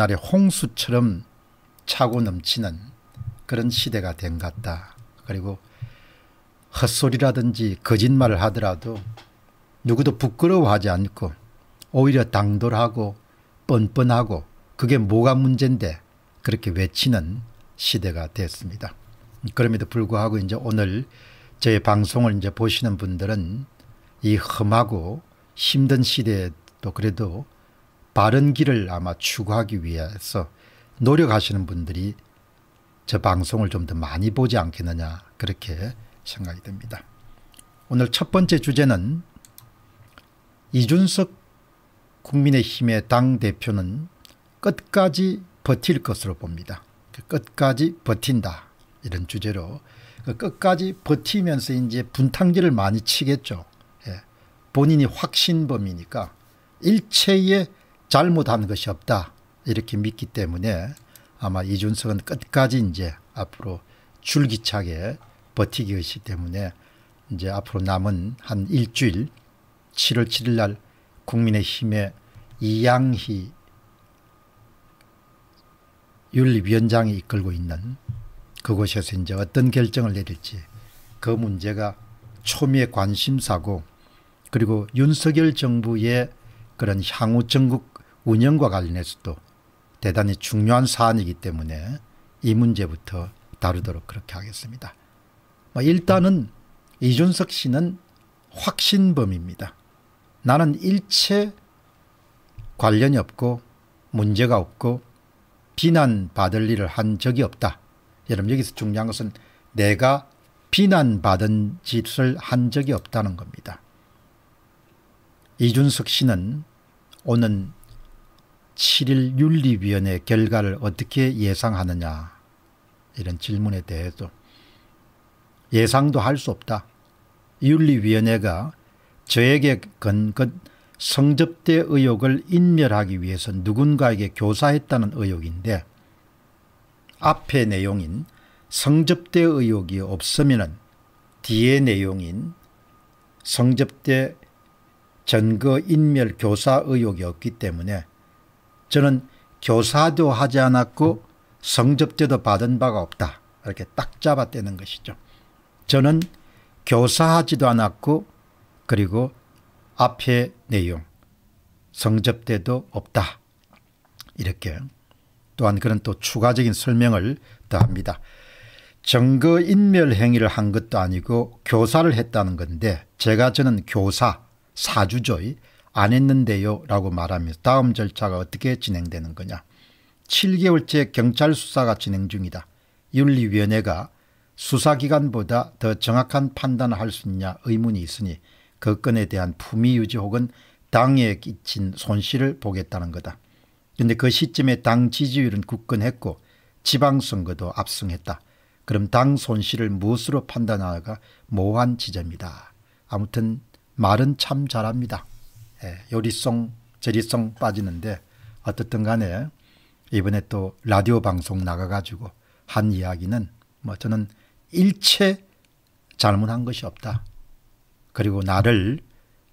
옛날에 홍수처럼 차고 넘치는 그런 시대가 된 같다. 그리고 헛소리라든지 거짓말을 하더라도 누구도 부끄러워하지 않고 오히려 당돌하고 뻔뻔하고 그게 뭐가 문제인데 그렇게 외치는 시대가 됐습니다. 그럼에도 불구하고 이제 오늘 저제 방송을 이제 보시는 분들은 이 험하고 힘든 시대에도 그래도 바른 길을 아마 추구하기 위해서 노력하시는 분들이 저 방송을 좀 더 많이 보지 않겠느냐 그렇게 생각이 됩니다. 오늘 첫 번째 주제는 이준석 국민의힘의 당대표는 끝까지 버틸 것으로 봅니다. 그 끝까지 버틴다 이런 주제로 그 끝까지 버티면서 이제 분탕질을 많이 치겠죠. 예. 본인이 확신범이니까 일체의 잘못한 것이 없다 이렇게 믿기 때문에 아마 이준석은 끝까지 이제 앞으로 줄기차게 버티기 것이 때문에 이제 앞으로 남은 한 일주일 7월 7일 날 국민의힘의 이양희 윤리위원장이 이끌고 있는 그곳에서 이제 어떤 결정을 내릴지 그 문제가 초미의 관심사고 그리고 윤석열 정부의 그런 향후 전국 운영과 관련해서도 대단히 중요한 사안이기 때문에 이 문제부터 다루도록 그렇게 하겠습니다. 뭐 일단은 이준석 씨는 확신범입니다. 나는 일체 관련이 없고 문제가 없고 비난받을 일을 한 적이 없다. 여러분 여기서 중요한 것은 내가 비난받은 짓을 한 적이 없다는 겁니다. 이준석 씨는 오는 7일 윤리위원회 결과를 어떻게 예상하느냐 이런 질문에 대해서 예상도 할 수 없다. 윤리위원회가 저에게 건건 성접대 의혹을 인멸하기 위해서 누군가에게 교사했다는 의혹인데 앞의 내용인 성접대 의혹이 없으면 뒤의 내용인 성접대 전거 인멸 교사 의혹이 없기 때문에 저는 교사도 하지 않았고 성접대도 받은 바가 없다. 이렇게 딱 잡아떼는 것이죠. 저는 교사하지도 않았고 그리고 앞에 내용 성접대도 없다. 이렇게 또한 그런 또 추가적인 설명을 더합니다. 정거인멸 행위를 한 것도 아니고 교사를 했다는 건데 제가 저는 교사 사주조의 안 했는데요 라고 말하며 다음 절차가 어떻게 진행되는 거냐. 7개월째 경찰 수사가 진행 중이다. 윤리위원회가 수사기관보다 더 정확한 판단을 할 수 있냐 의문이 있으니 그 건에 대한 품위 유지 혹은 당에 끼친 손실을 보겠다는 거다. 그런데 그 시점에 당 지지율은 굳건했고 지방선거도 압승했다. 그럼 당 손실을 무엇으로 판단하나가 모호한 지점이다. 아무튼 말은 참 잘합니다. 예, 요리성, 재리성 빠지는데 어떻든 간에 이번에 또 라디오 방송 나가가지고 한 이야기는 뭐 저는 일체 잘못한 것이 없다. 그리고 나를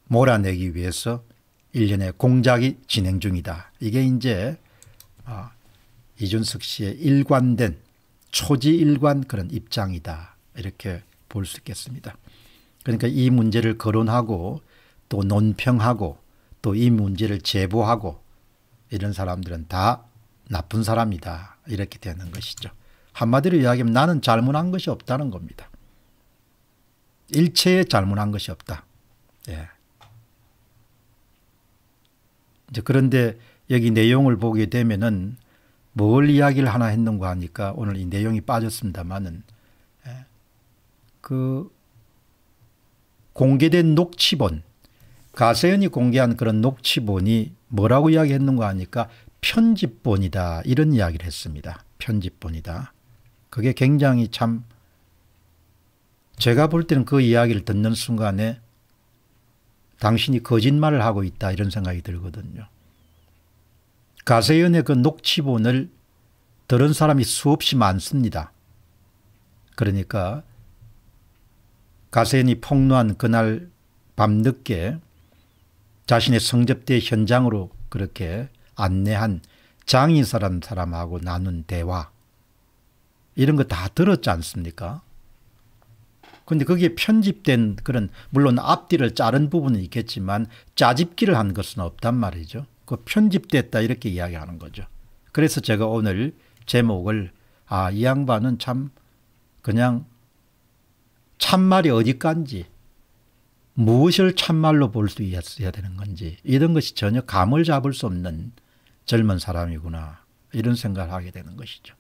몰아내기 위해서 일련의 공작이 진행 중이다. 이게 이제 아, 이준석 씨의 일관된 초지일관 그런 입장이다. 이렇게 볼 수 있겠습니다. 그러니까 이 문제를 거론하고 또 논평하고 또 이 문제를 제보하고 이런 사람들은 다 나쁜 사람이다. 이렇게 되는 것이죠. 한마디로 이야기하면 나는 잘못한 것이 없다는 겁니다. 일체에 잘못한 것이 없다. 예. 이제 그런데 여기 내용을 보게 되면은 뭘 이야기를 하나 했는가 하니까 오늘 이 내용이 빠졌습니다만은 예. 그 공개된 녹취본 가세연이 공개한 그런 녹취본이 뭐라고 이야기했는가 하니까 편집본이다 이런 이야기를 했습니다. 편집본이다. 그게 굉장히 참 제가 볼 때는 그 이야기를 듣는 순간에 당신이 거짓말을 하고 있다 이런 생각이 들거든요. 가세연의 그 녹취본을 들은 사람이 수없이 많습니다. 그러니까 가세연이 폭로한 그날 밤늦게 자신의 성접대 현장으로 그렇게 안내한 장인사람 사람하고 나눈 대화 이런 거 다 들었지 않습니까? 근데 거기에 편집된 그런 물론 앞뒤를 자른 부분은 있겠지만 짜집기를 한 것은 없단 말이죠. 그 편집됐다 이렇게 이야기하는 거죠. 그래서 제가 오늘 제목을 아 이 양반은 참 그냥 참말이 어디까지 무엇을 참말로 볼 수 있어야 되는 건지 이런 것이 전혀 감을 잡을 수 없는 젊은 사람이구나 이런 생각을 하게 되는 것이죠.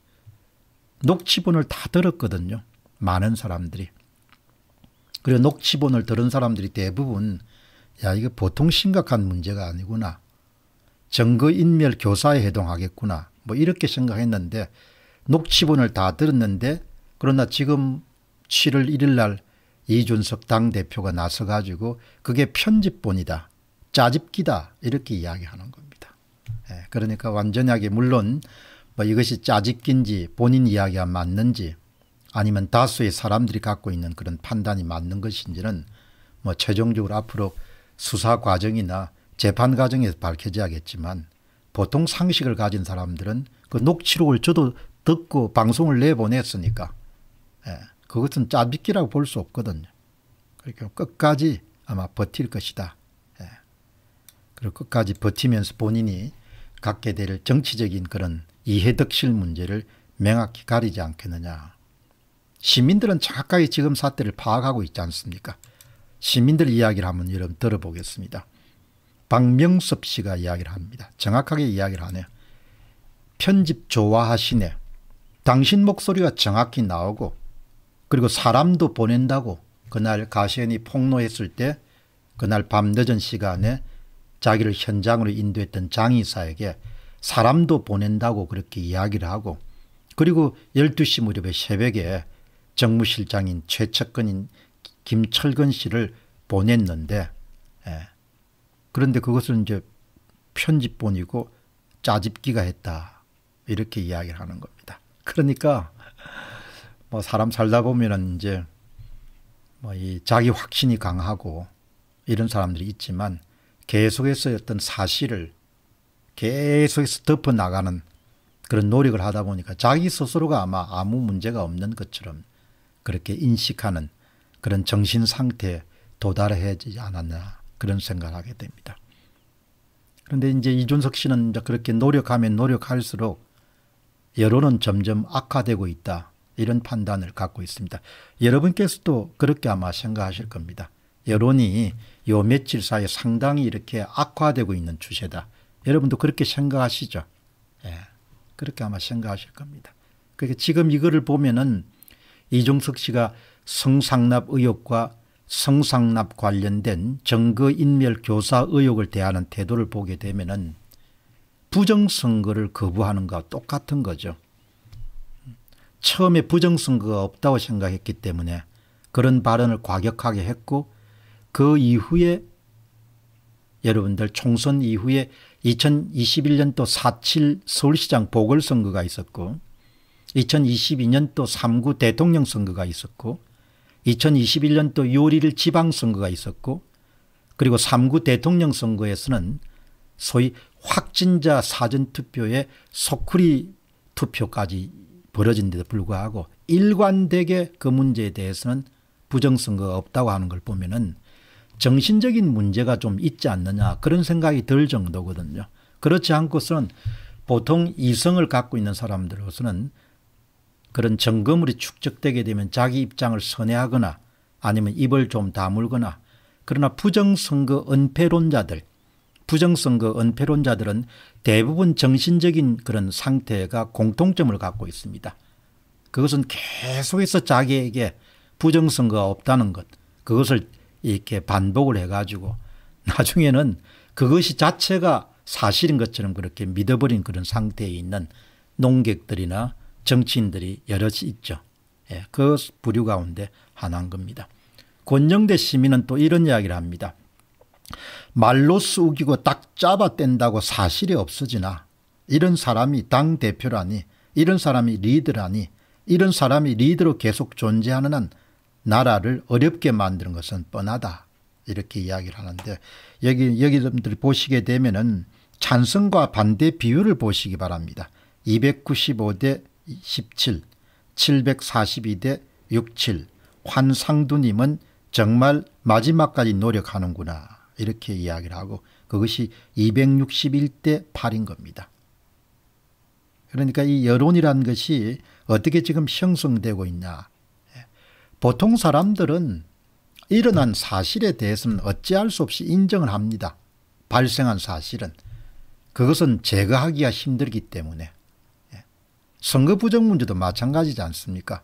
녹취본을 다 들었거든요. 많은 사람들이. 그리고 녹취본을 들은 사람들이 대부분 야 이거 보통 심각한 문제가 아니구나. 증거인멸 교사에 해동하겠구나뭐 이렇게 생각했는데 녹취본을 다 들었는데 그러나 지금 7월 1일 날 이준석 당대표가 나서가지고 그게 편집본이다. 짜집기다. 이렇게 이야기하는 겁니다. 예, 그러니까 완전하게 물론 뭐 이것이 짜집기인지 본인 이야기가 맞는지 아니면 다수의 사람들이 갖고 있는 그런 판단이 맞는 것인지는 뭐 최종적으로 앞으로 수사 과정이나 재판 과정에서 밝혀져야겠지만 보통 상식을 가진 사람들은 그 녹취록을 저도 듣고 방송을 내보냈으니까 예. 그것은 짜깁기라고 볼 수 없거든요. 그러니 끝까지 아마 버틸 것이다. 예. 그리고 끝까지 버티면서 본인이 갖게 될 정치적인 그런 이해덕실 문제를 명확히 가리지 않겠느냐. 시민들은 정확하게 지금 사태를 파악하고 있지 않습니까? 시민들 이야기를 한번 여러분 들어보겠습니다. 박명섭 씨가 이야기를 합니다. 정확하게 이야기를 하네요. 편집 좋아하시네. 당신 목소리가 정확히 나오고 그리고 사람도 보낸다고 그날 가시현이 폭로했을 때 그날 밤늦은 시간에 자기를 현장으로 인도했던 장의사에게 사람도 보낸다고 그렇게 이야기를 하고 그리고 12시 무렵에 새벽에 정무실장인 최척근인 김철근 씨를 보냈는데 예. 그런데 그것은 이제 편집본이고 짜집기가 했다 이렇게 이야기를 하는 겁니다. 그러니까 뭐 사람 살다 보면은 이제 뭐 이 자기 확신이 강하고 이런 사람들이 있지만 계속해서 어떤 사실을 계속해서 덮어 나가는 그런 노력을 하다 보니까 자기 스스로가 아마 아무 문제가 없는 것처럼 그렇게 인식하는 그런 정신 상태에 도달해지 않았나 그런 생각을 하게 됩니다. 그런데 이제 이준석 씨는 이제 그렇게 노력하면 노력할수록 여론은 점점 악화되고 있다. 이런 판단을 갖고 있습니다. 여러분께서도 그렇게 아마 생각하실 겁니다. 여론이 요 며칠 사이에 상당히 이렇게 악화되고 있는 추세다. 여러분도 그렇게 생각하시죠? 예. 그렇게 아마 생각하실 겁니다. 그러니까 지금 이거를 보면은 이종석 씨가 성상납 의혹과 성상납 관련된 정거인멸 교사 의혹을 대하는 태도를 보게 되면은 부정선거를 거부하는 것과 똑같은 거죠. 처음에 부정선거가 없다고 생각했기 때문에 그런 발언을 과격하게 했고 그 이후에 여러분들 총선 이후에 2021년도 4.7 서울시장 보궐선거가 있었고 2022년도 3구 대통령 선거가 있었고 2021년도 요리를 지방선거가 있었고 그리고 3구 대통령 선거에서는 소위 확진자 사전투표에 소쿠리 투표까지 벌어진데도 불구하고 일관되게 그 문제에 대해서는 부정선거가 없다고 하는 걸 보면은 정신적인 문제가 좀 있지 않느냐 그런 생각이 들 정도거든요. 그렇지 않고서는 보통 이성을 갖고 있는 사람들로서는 그런 점검물이 축적되게 되면 자기 입장을 선회하거나 아니면 입을 좀 다물거나 그러나 부정선거 은폐론자들 부정선거 은폐론자들은 대부분 정신적인 그런 상태가 공통점을 갖고 있습니다. 그것은 계속해서 자기에게 부정선거가 없다는 것 그것을 이렇게 반복을 해가지고 나중에는 그것이 자체가 사실인 것처럼 그렇게 믿어버린 그런 상태에 있는 농객들이나 정치인들이 여럿이 있죠. 예, 그 부류 가운데 하나인 겁니다. 권영대 시민은 또 이런 이야기를 합니다. 말로 쑥이고 딱 잡아뗀다고 사실이 없어지나 이런 사람이 당대표라니 이런 사람이 리드라니 이런 사람이 리드로 계속 존재하는 한 나라를 어렵게 만드는 것은 뻔하다 이렇게 이야기를 하는데 여기 여기들 보시게 되면은 찬성과 반대 비율을 보시기 바랍니다. 295대 17, 742대 67. 환상두님은 정말 마지막까지 노력하는구나. 이렇게 이야기를 하고 그것이 261대 8인 겁니다. 그러니까 이여론이라 것이 어떻게 지금 형성되고 있냐. 예. 보통 사람들은 일어난 사실에 대해서는 어찌할 수 없이 인정을 합니다. 발생한 사실은. 그것은 제거하기가 힘들기 때문에. 예. 선거 부정 문제도 마찬가지지 않습니까?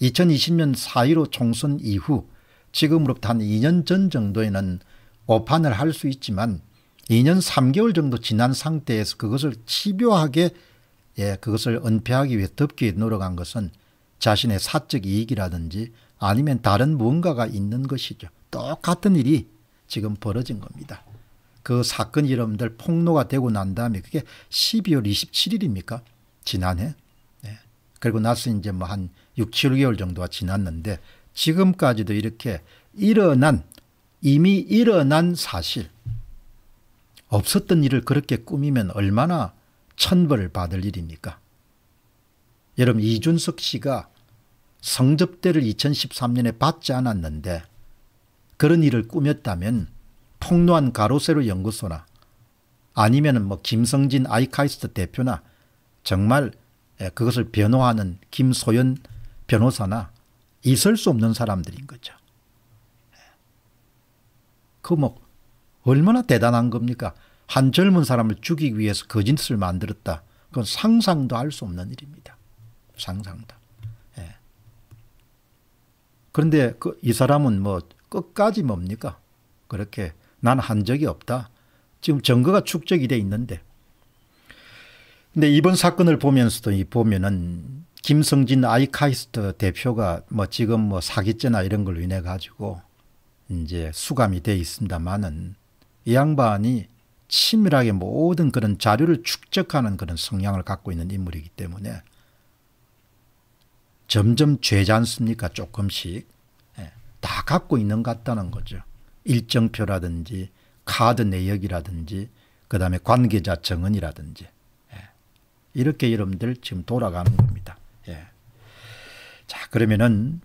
2020년 4.15 총선 이후 지금으로부터 한 2년 전 정도에는 오판을 할 수 있지만 2년 3개월 정도 지난 상태에서 그것을 집요하게 예, 그것을 은폐하기 위해 덮기 위해 노력한 것은 자신의 사적 이익이라든지 아니면 다른 무언가가 있는 것이죠. 똑같은 일이 지금 벌어진 겁니다. 그 사건 이름들 폭로가 되고 난 다음에 그게 12월 27일입니까? 지난해. 네. 그리고 나서 이제 뭐 한 6, 7개월 정도가 지났는데 지금까지도 이렇게 일어난 이미 일어난 사실, 없었던 일을 그렇게 꾸미면 얼마나 천벌을 받을 일입니까? 여러분, 이준석 씨가 성접대를 2013년에 받지 않았는데 그런 일을 꾸몄다면 폭로한 가로세로 연구소나 아니면 뭐 김성진 아이카이스트 대표나 정말 예, 그것을 변호하는 김소연 변호사나 있을 수 없는 사람들인 거죠. 흠옥 얼마나 대단한 겁니까? 한 젊은 사람을 죽이기 위해서 거짓을 만들었다. 그건 상상도 할 수 없는 일입니다. 상상도. 예. 그런데 그 이 사람은 뭐 끝까지 뭡니까? 그렇게 난 한 적이 없다. 지금 증거가 축적이 돼 있는데. 근데 이번 사건을 보면서도 이 보면은 김성진 아이카이스트 대표가 뭐 지금 뭐 사기죄나 이런 걸로 인해 가지고 이제 수감이 돼 있습니다만은 이 양반이 치밀하게 모든 그런 자료를 축적하는 그런 성향을 갖고 있는 인물이기 때문에 점점 죄지 않습니까? 조금씩. 예, 다 갖고 있는 것 같다는 거죠. 일정표라든지 카드 내역이라든지 그 다음에 관계자 정언이라든지 예, 이렇게 여러분들 지금 돌아가는 겁니다. 예. 자 그러면은